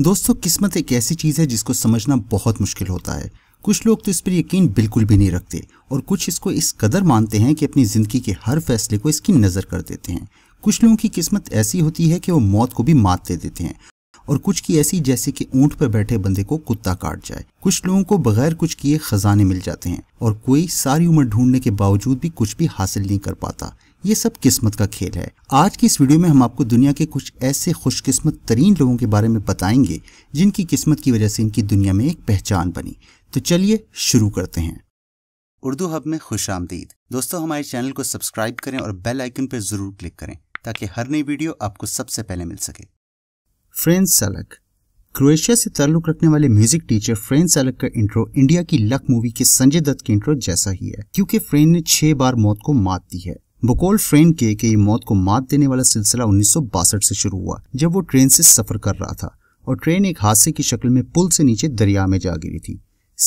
दोस्तों किस्मत एक ऐसी चीज़ है जिसको समझना बहुत मुश्किल होता है कुछ लोग तो इस पर यकीन बिल्कुल भी नहीं रखते और कुछ इसको इस कदर मानते हैं कि अपनी ज़िंदगी के हर फैसले को इसकी नज़र कर देते हैं कुछ लोगों की किस्मत ऐसी होती है कि वो मौत को भी मात दे देते हैं और कुछ की ऐसी जैसे कि ऊंट पर बैठे बंदे को कुत्ता काट जाए कुछ लोगों को बगैर कुछ किए खजाने मिल जाते हैं और कोई सारी उम्र ढूंढने के बावजूद भी कुछ भी हासिल नहीं कर पाता ये सब किस्मत का खेल है आज की इस वीडियो में हम आपको दुनिया के कुछ ऐसे खुशकिस्मत तरीन लोगों के बारे में बताएंगे जिनकी किस्मत की वजह से इनकी दुनिया में एक पहचान बनी तो चलिए शुरू करते हैं उर्दू हब में खुश आमदीद दोस्तों हमारे चैनल को सब्सक्राइब करें और बेल आइकन पर ज़रूर क्लिक करें ताकि हर नई वीडियो आपको सबसे पहले मिल सके फ्रेंस सलक क्रोएशिया से ताल्लुक़ रखने वाले म्यूजिक टीचर फ्रेंच सलक का इंट्रो इंडिया की लक मूवी के संजय दत्त के इंट्रो जैसा ही है क्योंकि फ्रेन ने छह बार मौत को मात दी है बकोल फ्रेन के, के मौत को मात देने वाला सिलसिला उन्नीस से शुरू हुआ जब वो ट्रेन से सफर कर रहा था और ट्रेन एक हादसे की शक्ल में पुल से नीचे दरिया में जा गिरी थी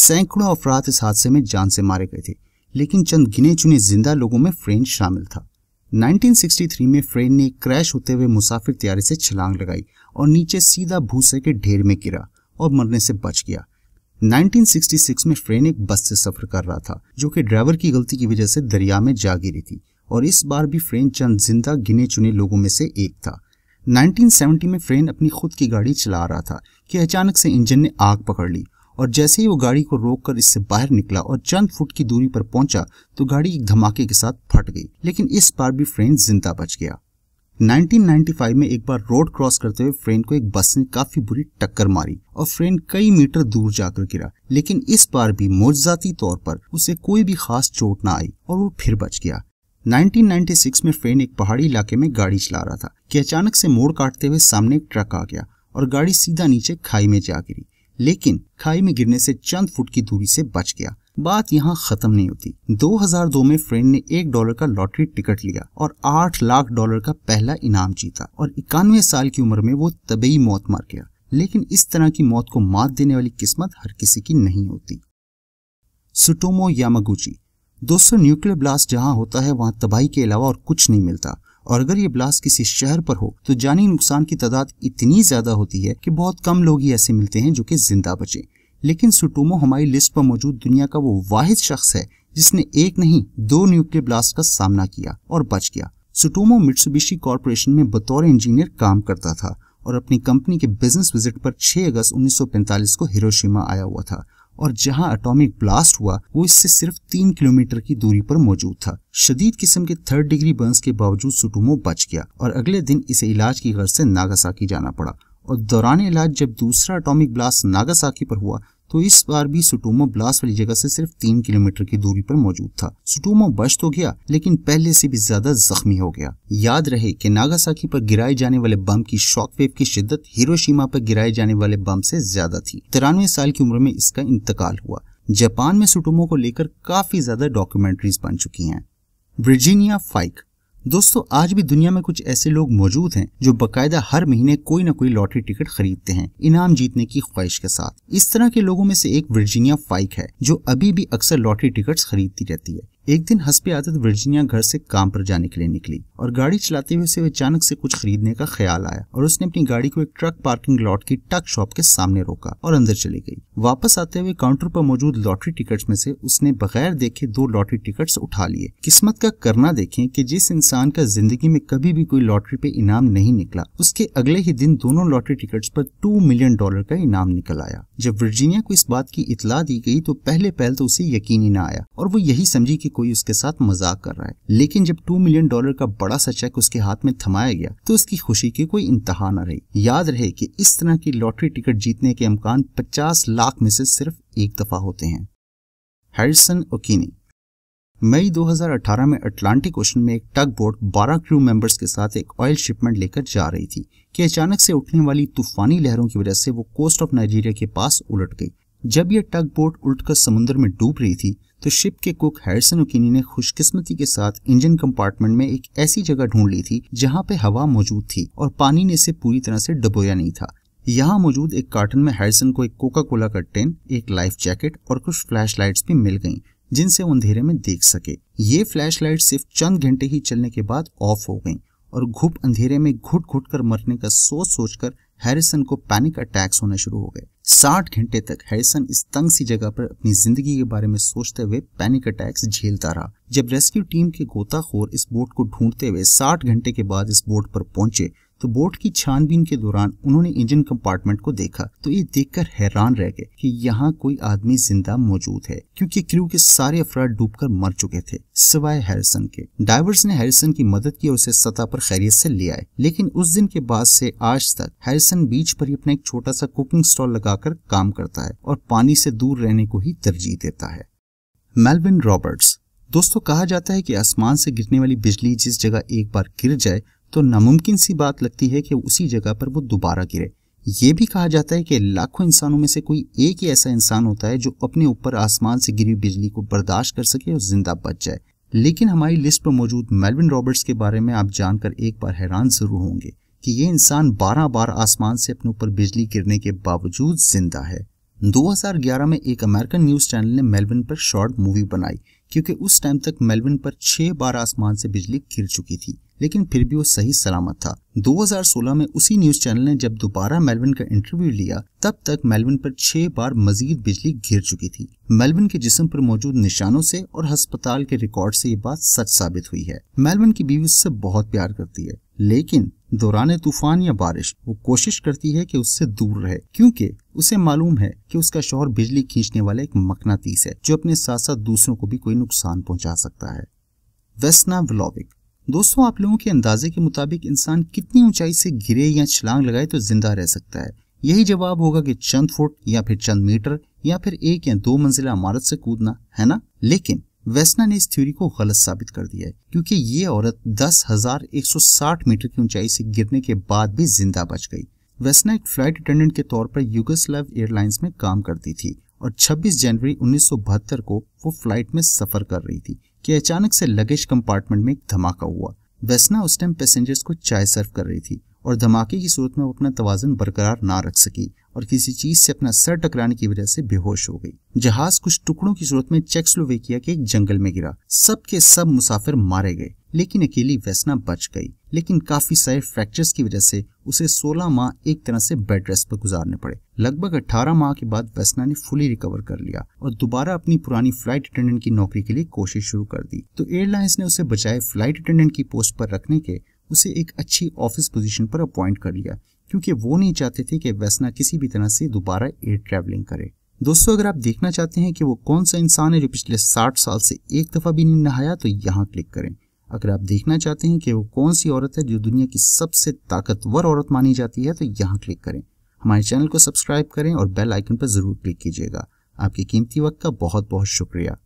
सैकड़ों अफराद इस हादसे में जान से मारे गए थे लेकिन चंद गिने चुने जिंदा लोगों में फ्रेन शामिल था 1963 में फ्रेन ने क्रैश होते हुए मुसाफिर तैयारी से छलांग लगाई और नीचे सीधा भूसे के ढेर में गिरा और मरने से बच गया 1966 में फ्रेन एक बस से सफर कर रहा था जो कि ड्राइवर की गलती की वजह से दरिया में जा गिरी थी और इस बार भी फ्रेन चंद जिंदा गिने चुने लोगों में से एक था 1970 में फ्रेन अपनी खुद की गाड़ी चला रहा था कि अचानक से इंजन ने आग पकड़ ली और जैसे ही वो गाड़ी को रोककर इससे बाहर निकला और चंद फुट की दूरी पर पहुंचा तो गाड़ी एक धमाके के साथ फट गई लेकिन इस बार भी फ्रेन जिंदा बच गया 1995 में एक बार रोड क्रॉस करते हुए फ्रेन को एक बस ने काफी बुरी टक्कर मारी और फ्रेन कई मीटर दूर जाकर गिरा लेकिन इस बार भी मोजाती तौर पर उसे कोई भी खास चोट ना आई और वो फिर बच गया 1996 में फ्रेन एक पहाड़ी इलाके में गाड़ी चला रहा था कि अचानक से मोड़ काटते हुए सामने एक ट्रक आ गया और गाड़ी सीधा नीचे खाई में जा गिरी लेकिन खाई में गिरने से चंद फुट की दूरी से बच गया बात यहाँ खत्म नहीं होती 2002 में फ्रेंड ने एक डॉलर का लॉटरी टिकट लिया और आठ लाख डॉलर का पहला इनाम जीता और इक्यानवे साल की उम्र में वो तबई मौत मार गया लेकिन इस तरह की मौत को मात देने वाली किस्मत हर किसी की नहीं होती सुटोमो यामागुची दोस्तों न्यूक्लियर ब्लास्ट जहां होता है वहां तबाही के अलावा और कुछ नहीं मिलता और अगर ये ब्लास्ट किसी शहर पर हो तो जानी नुकसान की तादाद इतनी ज्यादा होती है कि बहुत कम लोग ही ऐसे मिलते हैं जो कि जिंदा बचे लेकिन सुटोमो हमारी लिस्ट पर मौजूद दुनिया का वो वाहिद शख्स है जिसने एक नहीं दो न्यूक्लियर ब्लास्ट का सामना किया और बच गया सुटोमो मिट्सुबिशी कॉरपोरेशन में बतौर इंजीनियर काम करता था और अपनी कंपनी के बिजनेस विजिट पर 6 अगस्त 1945 को हिरोशिमा आया हुआ था और जहां एटॉमिक ब्लास्ट हुआ वो इससे सिर्फ तीन किलोमीटर की दूरी पर मौजूद था शदीद किस्म के थर्ड डिग्री बर्न्स के बावजूद सुटुमो बच गया और अगले दिन इसे इलाज की गर्ज से नागासाकी जाना पड़ा और दौरान इलाज जब दूसरा अटोमिक ब्लास्ट नागासाकी पर हुआ तो इस बार भी सुटोमो ब्लास्ट वाली जगह से सिर्फ तीन किलोमीटर की दूरी पर मौजूद था सुटोमो बच तो गया लेकिन पहले से भी ज्यादा जख्मी हो गया याद रहे कि नागासाकी पर गिराए जाने वाले बम की शॉक वेव की शिद्दत हिरोशिमा पर गिराए जाने वाले बम से ज्यादा थी तिरानवे साल की उम्र में इसका इंतकाल हुआ जापान में सुटोमो को लेकर काफी ज्यादा डॉक्यूमेंट्रीज बन चुकी हैं वर्जीनिया फाइक दोस्तों आज भी दुनिया में कुछ ऐसे लोग मौजूद हैं जो बकायदा हर महीने कोई ना कोई लॉटरी टिकट खरीदते हैं इनाम जीतने की ख्वाहिश के साथ इस तरह के लोगों में से एक वर्जीनिया फाइक है जो अभी भी अक्सर लॉटरी टिकट्स खरीदती रहती है एक दिन हंसपी आदत वर्जीनिया घर से काम पर जाने के लिए निकली और गाड़ी चलाते हुए उसे अचानक से कुछ खरीदने का ख्याल आया और उसने अपनी गाड़ी को एक ट्रक पार्किंग लॉट की टक शॉप के सामने रोका और अंदर चली गई वापस आते हुए काउंटर पर मौजूद लॉटरी टिकट में से उसने बगैर देखे दो लॉटरी टिकट उठा लिए किस्मत का करना देखें की जिस इंसान का जिंदगी में कभी भी कोई लॉटरी पे इनाम नहीं निकला उसके अगले ही दिन दोनों लॉटरी टिकट पर टू मिलियन डॉलर का इनाम निकल आया जब वर्जीनिया को इस बात की इतला दी गई तो पहले पहल तो उसे यकीन ही न आया और वो यही समझी की कोई उसके साथ मजाक कर रहा है लेकिन जब टू मिलियन डॉलर का बड़ा सा चेक उसके हाथ में थमाया गया तो उसकी खुशी की कोई इंतहा न रही याद रहे कि इस तरह की लॉटरी टिकट जीतने के अमकान पचास लाख में से सिर्फ एक दफा होते हैं हैरिसन ओकिनी मई 2018 में अटलांटिक ओशन में एक टग बोट 12 क्रू मेंबर्स के साथ एक ऑयल शिपमेंट लेकर जा रही थी कि अचानक से उठने वाली तूफानी लहरों की वजह से वो कोस्ट ऑफ नाइजीरिया के पास उलट गई जब यह टग बोट उल्टकर समुद्र में डूब रही थी तो शिप के कुक हैरिसन ओकिनी ने खुशकिस्मती के साथ इंजन कंपार्टमेंट में एक ऐसी जगह ढूंढ ली थी जहां पे हवा मौजूद थी और पानी ने इसे पूरी तरह से डबोया नहीं था यहाँ मौजूद एक कार्टन में हैरिसन को एक कोका कोला का टेन एक लाइफ जैकेट और कुछ फ्लैश भी मिल गई जिनसे अंधेरे में देख सके ये फ्लैश लाइट सिर्फ चंद घंटे ही चलने के बाद ऑफ हो गई और घुप अंधेरे में घुट घुट कर मरने का सोच सोच कर हैरिसन को पैनिक अटैक्स होने शुरू हो गए साठ घंटे तक हैरिसन इस तंग सी जगह पर अपनी जिंदगी के बारे में सोचते हुए पैनिक अटैक्स झेलता रहा जब रेस्क्यू टीम के गोताखोर इस बोट को ढूंढते हुए साठ घंटे के बाद इस बोट पर पहुंचे तो बोट की छानबीन के दौरान उन्होंने इंजन कंपार्टमेंट को देखा तो ये देखकर हैरान रह गए कि यहाँ कोई आदमी जिंदा मौजूद है क्योंकि क्रू के सारे अफराद डूबकर मर चुके थे सिवाय हैरिसन के डाइवर्स ने हैरिसन की मदद की और उसे सतह पर खैरियत से ले आए लेकिन उस दिन के बाद से आज तक हैरिसन बीच पर ही अपना एक छोटा सा कुकिंग स्टॉल लगाकर काम करता है और पानी से दूर रहने को ही तरजीह देता है मेलबिन रॉबर्ट्स दोस्तों कहा जाता है कि आसमान से गिरने वाली बिजली जिस जगह एक बार गिर जाए तो नामुमकिन सी बात लगती है कि उसी जगह पर वो दोबारा गिरे ये भी कहा जाता है कि लाखों इंसानों में से कोई एक ही ऐसा इंसान होता है जो अपने ऊपर आसमान से गिरी बिजली को बर्दाश्त कर सके और जिंदा बच जाए लेकिन हमारी लिस्ट पर मौजूद मेलविन रॉबर्ट्स के बारे में आप जानकर एक बार हैरान जरूर होंगे कि ये इंसान बारह बार आसमान से अपने ऊपर बिजली गिरने के बावजूद जिंदा है 2011 में एक अमेरिकन न्यूज चैनल ने मेलविन पर शॉर्ट मूवी बनाई क्योंकि उस टाइम तक मेलविन पर छह बार आसमान से बिजली गिर चुकी थी लेकिन फिर भी वो सही सलामत था 2016 में उसी न्यूज चैनल ने जब दोबारा मेलविन का इंटरव्यू लिया तब तक मेलविन पर छह बार मजीद बिजली घिर चुकी थी मेलविन के जिसम पर मौजूद निशानों से और अस्पताल के रिकॉर्ड से ये बात सच साबित हुई है मेलविन की बीवी उससे बहुत प्यार करती है लेकिन दौरान तूफान या बारिश वो कोशिश करती है कि उससे दूर रहे क्योंकि उसे मालूम है कि उसका शोहर बिजली खींचने वाला एक मकनातीस है जो अपने साथ साथ दूसरों को भी कोई नुकसान पहुंचा सकता है वेस्ना व्लॉविक दोस्तों आप लोगों के अंदाजे के मुताबिक इंसान कितनी ऊंचाई से गिरे या छलांग लगाए तो जिंदा रह सकता है यही जवाब होगा कि चंद फुट या फिर चंद मीटर या फिर एक या दो मंजिला इमारत से कूदना है ना लेकिन वेस्ना ने इस थ्योरी को गलत साबित कर दिया है क्योंकि ये औरत 10,160 मीटर की ऊंचाई से गिरने के बाद भी जिंदा बच गई वेस्ना एक फ्लाइट अटेंडेंट के तौर पर लव एयरलाइंस में काम करती थी और 26 जनवरी 1972 को वो फ्लाइट में सफर कर रही थी कि अचानक से लगेज कंपार्टमेंट में एक धमाका हुआ वेस्ना उस टाइम पैसेंजर्स को चाय सर्व कर रही थी और धमाके की सूरत में वो अपना तोजन बरकरार ना रख सकी और किसी चीज से अपना सर टकराने की वजह से बेहोश हो गई जहाज कुछ टुकड़ों की सूरत में चेक्सलोवेकिया के एक जंगल में गिरा सब के सब मुसाफिर मारे गए लेकिन अकेली वैसना बच गई लेकिन काफी सारे फ्रैक्चर्स की वजह से उसे 16 माह एक तरह से बेड रेस्ट पर गुजारने पड़े लगभग 18 माह के बाद वैसना ने फुली रिकवर कर लिया और दोबारा अपनी पुरानी फ्लाइट अटेंडेंट की नौकरी के लिए कोशिश शुरू कर दी तो एयरलाइंस ने उसे बजाय फ्लाइट अटेंडेंट की पोस्ट पर रखने के उसे एक अच्छी ऑफिस पोजिशन पर अपॉइंट कर लिया क्योंकि वो नहीं चाहते थे कि वैसना किसी भी तरह से दोबारा एयर ट्रेवलिंग करे दोस्तों अगर आप देखना चाहते हैं कि वो कौन सा इंसान है जो पिछले 60 साल से एक दफ़ा भी नहीं नहाया तो यहाँ क्लिक करें अगर आप देखना चाहते हैं कि वो कौन सी औरत है जो दुनिया की सबसे ताकतवर औरत मानी जाती है तो यहाँ क्लिक करें हमारे चैनल को सब्सक्राइब करें और बेल आइकन पर ज़रूर क्लिक कीजिएगा आपके कीमती वक्त का बहुत बहुत शुक्रिया